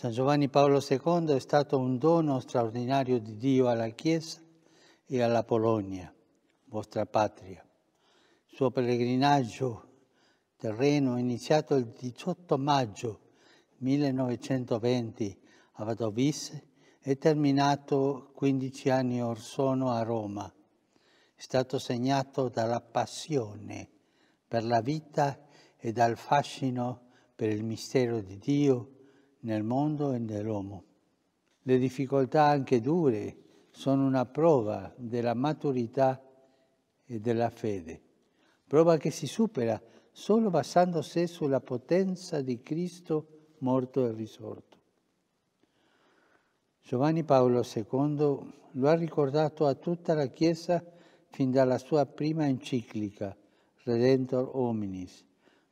San Giovanni Paolo II è stato un dono straordinario di Dio alla Chiesa e alla Polonia, vostra patria. Il suo pellegrinaggio terreno iniziato il 18 maggio 1920 a Vadovice e terminato 15 anni or sono a Roma. È stato segnato dalla passione per la vita e dal fascino per il mistero di Dio nel mondo e nell'uomo. Le difficoltà anche dure sono una prova della maturità e della fede, prova che si supera solo basandosi sulla potenza di Cristo morto e risorto. Giovanni Paolo II lo ha ricordato a tutta la Chiesa fin dalla sua prima enciclica, Redentor Hominis,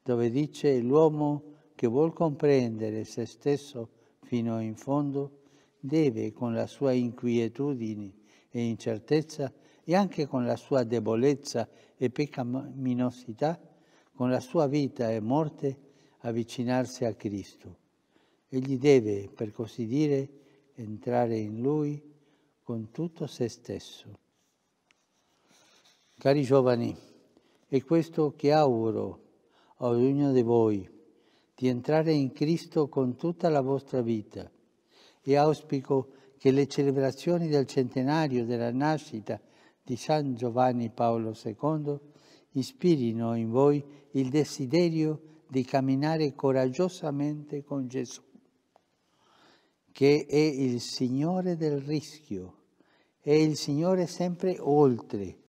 dove dice l'uomo che vuol comprendere se stesso fino in fondo, deve con la sua inquietudine e incertezza e anche con la sua debolezza e peccaminosità, con la sua vita e morte, avvicinarsi a Cristo. Egli deve, per così dire, entrare in Lui con tutto se stesso. Cari giovani, è questo che auguro a ognuno di voi di entrare in Cristo con tutta la vostra vita e auspico che le celebrazioni del centenario della nascita di San Giovanni Paolo II ispirino in voi il desiderio di camminare coraggiosamente con Gesù, che è il Signore del rischio, è il Signore sempre oltre,